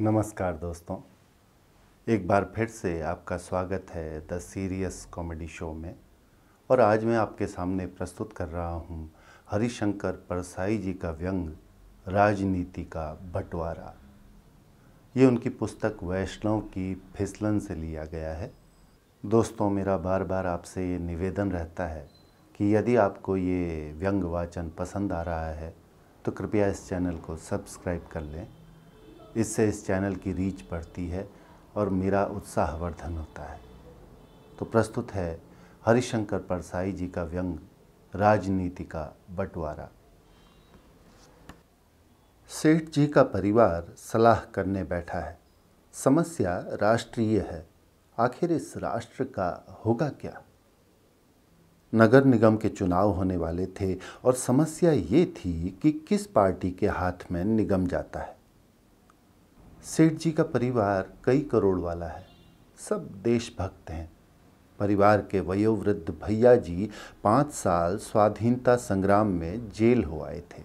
नमस्कार दोस्तों एक बार फिर से आपका स्वागत है द सीरियस कॉमेडी शो में और आज मैं आपके सामने प्रस्तुत कर रहा हूँ हरिशंकर परसाई जी का व्यंग राजनीति का बंटवारा ये उनकी पुस्तक वैष्णव की फिसलन से लिया गया है दोस्तों मेरा बार बार आपसे ये निवेदन रहता है कि यदि आपको ये व्यंग वाचन पसंद आ रहा है तो कृपया इस चैनल को सब्सक्राइब कर लें इससे इस चैनल की रीच बढ़ती है और मेरा उत्साहवर्धन होता है तो प्रस्तुत है हरिशंकर परसाई जी का व्यंग राजनीति का बंटवारा सेठ जी का परिवार सलाह करने बैठा है समस्या राष्ट्रीय है आखिर इस राष्ट्र का होगा क्या नगर निगम के चुनाव होने वाले थे और समस्या ये थी कि किस पार्टी के हाथ में निगम जाता है सेठ जी का परिवार कई करोड़ वाला है सब देशभक्त हैं परिवार के वयोवृद्ध भैया जी पाँच साल स्वाधीनता संग्राम में जेल हो आए थे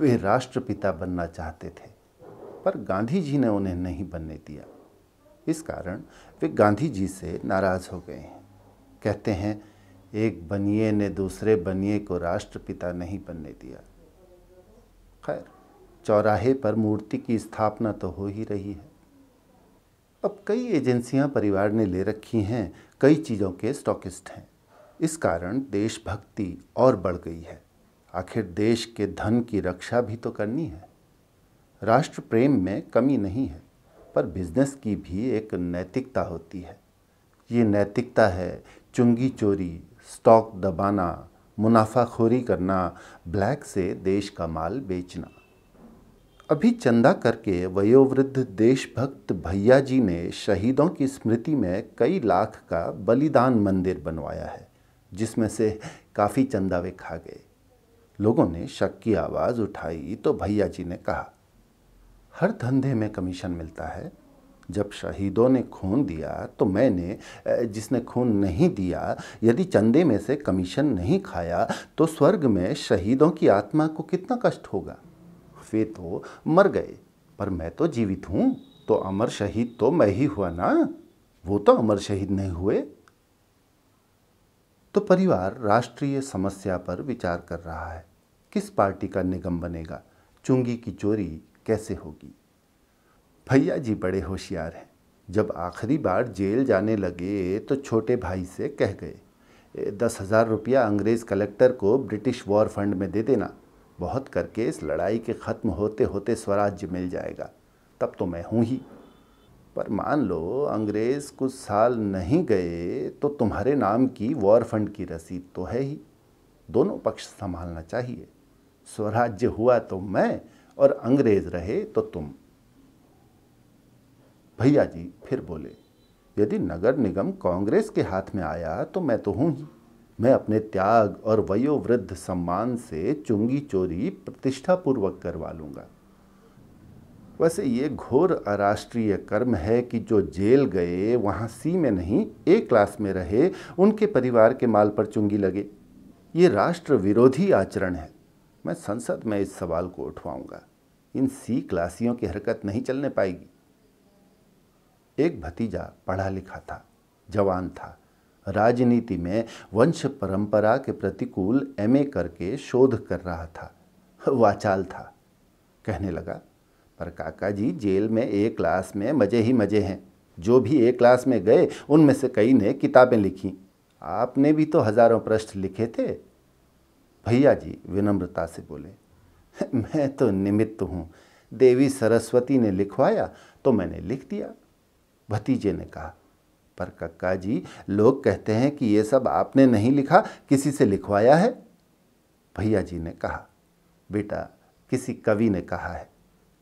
वे राष्ट्रपिता बनना चाहते थे पर गांधी जी ने उन्हें नहीं बनने दिया इस कारण वे गांधी जी से नाराज़ हो गए हैं कहते हैं एक बनिए ने दूसरे बनिए को राष्ट्रपिता नहीं बनने दिया खैर चौराहे पर मूर्ति की स्थापना तो हो ही रही है अब कई एजेंसियां परिवार ने ले रखी हैं कई चीज़ों के स्टॉकिस्ट हैं इस कारण देशभक्ति और बढ़ गई है आखिर देश के धन की रक्षा भी तो करनी है राष्ट्र प्रेम में कमी नहीं है पर बिजनेस की भी एक नैतिकता होती है ये नैतिकता है चुंगी चोरी स्टॉक दबाना मुनाफाखोरी करना ब्लैक से देश का माल बेचना अभी चंदा करके वयोवृद्ध देशभक्त भैया जी ने शहीदों की स्मृति में कई लाख का बलिदान मंदिर बनवाया है जिसमें से काफ़ी चंदा वे खा गए लोगों ने शक की आवाज़ उठाई तो भैया जी ने कहा हर धंधे में कमीशन मिलता है जब शहीदों ने खून दिया तो मैंने जिसने खून नहीं दिया यदि चंदे में से कमीशन नहीं खाया तो स्वर्ग में शहीदों की आत्मा को कितना कष्ट होगा वे तो मर गए पर मैं तो जीवित हूँ तो अमर शहीद तो मैं ही हुआ ना वो तो अमर शहीद नहीं हुए तो परिवार राष्ट्रीय समस्या पर विचार कर रहा है किस पार्टी का निगम बनेगा चुंगी की चोरी कैसे होगी भैया जी बड़े होशियार हैं जब आखिरी बार जेल जाने लगे तो छोटे भाई से कह गए दस हज़ार रुपया अंग्रेज़ कलेक्टर को ब्रिटिश वॉर फंड में दे देना बहुत करके इस लड़ाई के ख़त्म होते होते स्वराज्य मिल जाएगा तब तो मैं हूँ ही पर मान लो अंग्रेज़ कुछ साल नहीं गए तो तुम्हारे नाम की वॉर फंड की रसीद तो है ही दोनों पक्ष संभालना चाहिए स्वराज्य हुआ तो मैं और अंग्रेज़ रहे तो तुम भैया जी फिर बोले यदि नगर निगम कांग्रेस के हाथ में आया तो मैं तो हूँ ही मैं अपने त्याग और वयोवृद्ध सम्मान से चुंगी चोरी प्रतिष्ठापूर्वक करवा लूंगा वैसे ये घोर अराष्ट्रीय कर्म है कि जो जेल गए वहाँ सी में नहीं ए क्लास में रहे उनके परिवार के माल पर चुंगी लगे ये राष्ट्र विरोधी आचरण है मैं संसद में इस सवाल को उठवाऊंगा इन सी क्लासियों की हरकत नहीं चलने पाएगी एक भतीजा पढ़ा लिखा था जवान था राजनीति में वंश परंपरा के प्रतिकूल एमए करके शोध कर रहा था वाचाल था कहने लगा पर काका जी जेल में ए क्लास में मज़े ही मज़े हैं जो भी एक क्लास में गए उनमें से कई ने किताबें लिखी आपने भी तो हज़ारों प्रश्न लिखे थे भैया जी विनम्रता से बोले मैं तो निमित्त हूँ देवी सरस्वती ने लिखवाया तो मैंने लिख दिया भतीजे ने कहा पर कक्का जी लोग कहते हैं कि ये सब आपने नहीं लिखा किसी से लिखवाया है भैया जी ने कहा बेटा किसी कवि ने कहा है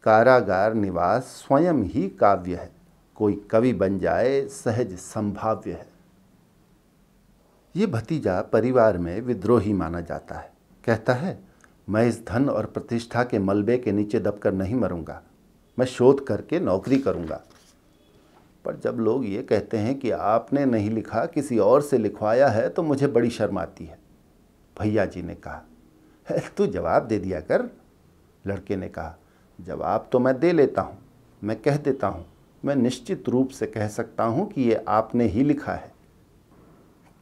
कारागार निवास स्वयं ही काव्य है कोई कवि बन जाए सहज संभाव्य है ये भतीजा परिवार में विद्रोही माना जाता है कहता है मैं इस धन और प्रतिष्ठा के मलबे के नीचे दबकर नहीं मरूंगा मैं शोध करके नौकरी करूंगा पर जब लोग ये कहते हैं कि आपने नहीं लिखा किसी और से लिखवाया है तो मुझे बड़ी शर्म आती है भैया जी ने कहा तू जवाब दे दिया कर लड़के ने कहा जवाब तो मैं दे लेता हूँ मैं कह देता हूँ मैं निश्चित रूप से कह सकता हूँ कि ये आपने ही लिखा है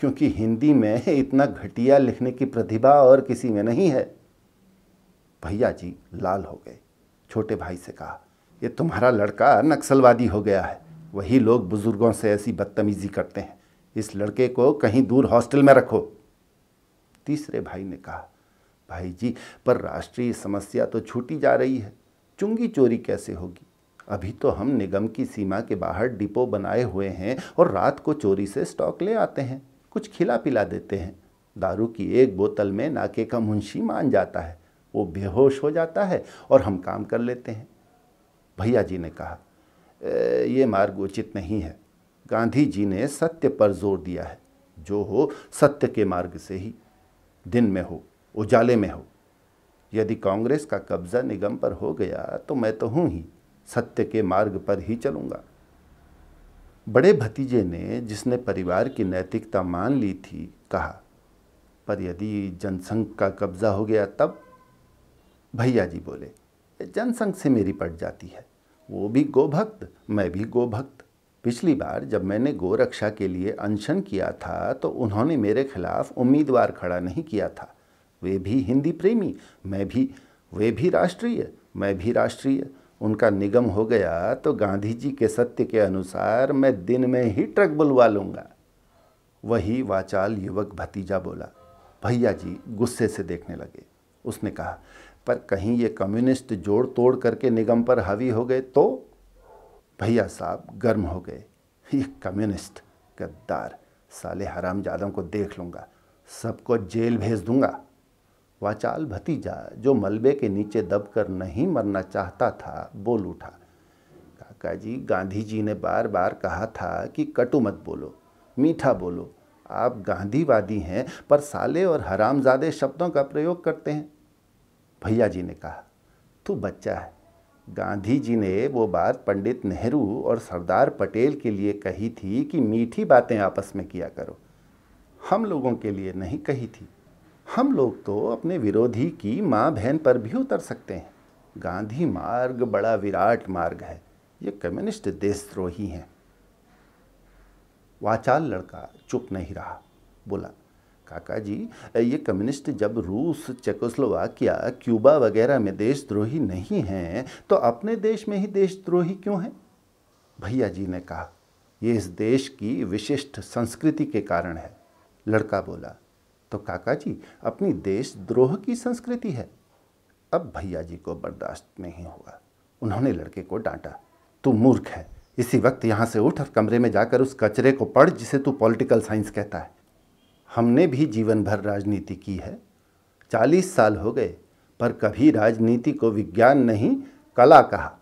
क्योंकि हिंदी में इतना घटिया लिखने की प्रतिभा और किसी में नहीं है भैया जी लाल हो गए छोटे भाई से कहा यह तुम्हारा लड़का नक्सलवादी हो गया है वही लोग बुज़ुर्गों से ऐसी बदतमीज़ी करते हैं इस लड़के को कहीं दूर हॉस्टल में रखो तीसरे भाई ने कहा भाई जी पर राष्ट्रीय समस्या तो छूटी जा रही है चुंगी चोरी कैसे होगी अभी तो हम निगम की सीमा के बाहर डिपो बनाए हुए हैं और रात को चोरी से स्टॉक ले आते हैं कुछ खिला पिला देते हैं दारू की एक बोतल में नाके का मुंशी मान जाता है वो बेहोश हो जाता है और हम काम कर लेते हैं भैया जी ने कहा ये मार्ग उचित नहीं है गांधी जी ने सत्य पर जोर दिया है जो हो सत्य के मार्ग से ही दिन में हो उजाले में हो यदि कांग्रेस का कब्जा निगम पर हो गया तो मैं तो हूँ ही सत्य के मार्ग पर ही चलूँगा बड़े भतीजे ने जिसने परिवार की नैतिकता मान ली थी कहा पर यदि जनसंघ का कब्जा हो गया तब भैया जी बोले जनसंघ से मेरी पट जाती है वो भी गोभक्त मैं भी गोभक्त पिछली बार जब मैंने गोरक्षा के लिए अनशन किया था तो उन्होंने मेरे खिलाफ उम्मीदवार खड़ा नहीं किया था वे भी हिंदी प्रेमी मैं भी वे भी राष्ट्रीय मैं भी राष्ट्रीय उनका निगम हो गया तो गांधी जी के सत्य के अनुसार मैं दिन में ही ट्रक बुलवा लूँगा वही वाचाल युवक भतीजा बोला भैया जी गुस्से से देखने लगे उसने कहा पर कहीं ये कम्युनिस्ट जोड़ तोड़ करके निगम पर हावी हो गए तो भैया साहब गर्म हो गए ये कम्युनिस्ट गद्दार साले हराम जादों को देख लूँगा सबको जेल भेज दूँगा वाचाल भतीजा जो मलबे के नीचे दबकर नहीं मरना चाहता था बोल उठा काका जी गांधी जी ने बार बार कहा था कि कटु मत बोलो मीठा बोलो आप गांधीवादी हैं पर साले और हरामजादे शब्दों का प्रयोग करते हैं भैया जी ने कहा तू बच्चा है गांधी जी ने वो बात पंडित नेहरू और सरदार पटेल के लिए कही थी कि मीठी बातें आपस में किया करो हम लोगों के लिए नहीं कही थी हम लोग तो अपने विरोधी की माँ बहन पर भी उतर सकते हैं गांधी मार्ग बड़ा विराट मार्ग है ये कम्युनिस्ट देशद्रोही हैं वाचाल लड़का चुप नहीं रहा बोला काका जी ये कम्युनिस्ट जब रूस चेकोस्लोवाकिया क्यूबा वगैरह में देशद्रोही नहीं हैं तो अपने देश में ही देशद्रोही क्यों हैं भैया जी ने कहा ये इस देश की विशिष्ट संस्कृति के कारण है लड़का बोला तो काका जी अपनी देशद्रोह की संस्कृति है अब भैया जी को बर्दाश्त नहीं हुआ उन्होंने लड़के को डांटा तू मूर्ख है इसी वक्त यहाँ से उठ और कमरे में जाकर उस कचरे को पढ़ जिसे तू पॉलिटिकल साइंस कहता है हमने भी जीवन भर राजनीति की है चालीस साल हो गए पर कभी राजनीति को विज्ञान नहीं कला कहा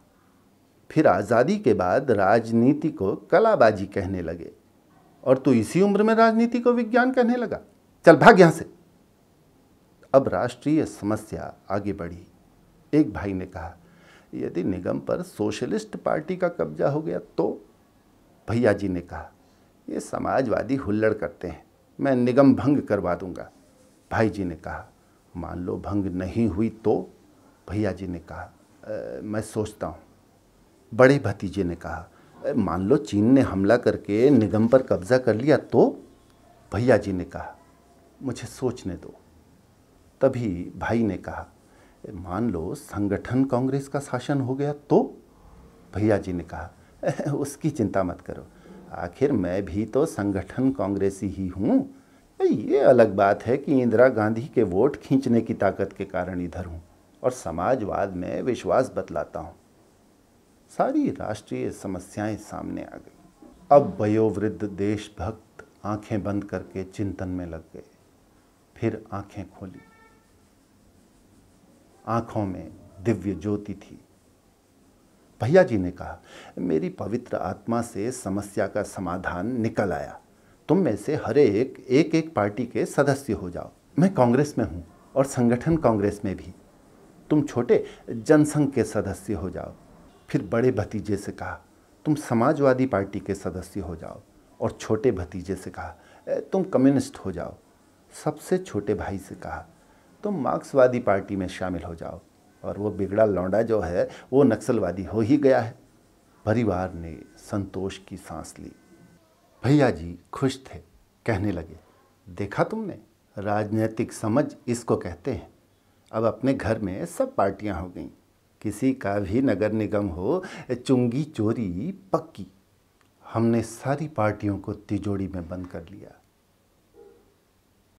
फिर आज़ादी के बाद राजनीति को कलाबाजी कहने लगे और तू इसी उम्र में राजनीति को विज्ञान कहने लगा चल भाग यहाँ से अब राष्ट्रीय समस्या आगे बढ़ी एक भाई ने कहा यदि निगम पर सोशलिस्ट पार्टी का कब्जा हो गया तो भैया जी ने कहा ये समाजवादी हुल्लड़ करते हैं मैं निगम भंग करवा दूंगा भाई जी ने कहा मान लो भंग नहीं हुई तो भैया जी ने कहा आ, मैं सोचता हूँ बड़े भतीजे ने कहा मान लो चीन ने हमला करके निगम पर कब्जा कर लिया तो भैया जी ने कहा मुझे सोचने दो तभी भाई ने कहा मान लो संगठन कांग्रेस का शासन हो गया तो भैया जी ने कहा उसकी चिंता मत करो आखिर मैं भी तो संगठन कांग्रेसी ही हूँ ये अलग बात है कि इंदिरा गांधी के वोट खींचने की ताकत के कारण इधर हूँ और समाजवाद में विश्वास बतलाता हूँ सारी राष्ट्रीय समस्याएं सामने आ गई अब वयोवृद्ध देशभक्त आंखें बंद करके चिंतन में लग गए फिर आंखें खोली आंखों में दिव्य ज्योति थी भैया जी ने कहा मेरी पवित्र आत्मा से समस्या का समाधान निकल आया तुम में से हर एक एक एक पार्टी के सदस्य हो जाओ मैं कांग्रेस में हूँ और संगठन कांग्रेस में भी तुम छोटे जनसंघ के सदस्य हो जाओ फिर बड़े भतीजे से कहा तुम समाजवादी पार्टी के सदस्य हो जाओ और छोटे भतीजे से कहा तुम कम्युनिस्ट हो जाओ सबसे छोटे भाई से कहा तुम मार्क्सवादी पार्टी में शामिल हो जाओ और वो बिगड़ा लौंडा जो है वो नक्सलवादी हो ही गया है परिवार ने संतोष की सांस ली भैया जी खुश थे कहने लगे देखा तुमने राजनीतिक समझ इसको कहते हैं अब अपने घर में सब पार्टियां हो गई किसी का भी नगर निगम हो चुंगी चोरी पक्की हमने सारी पार्टियों को तिजोड़ी में बंद कर लिया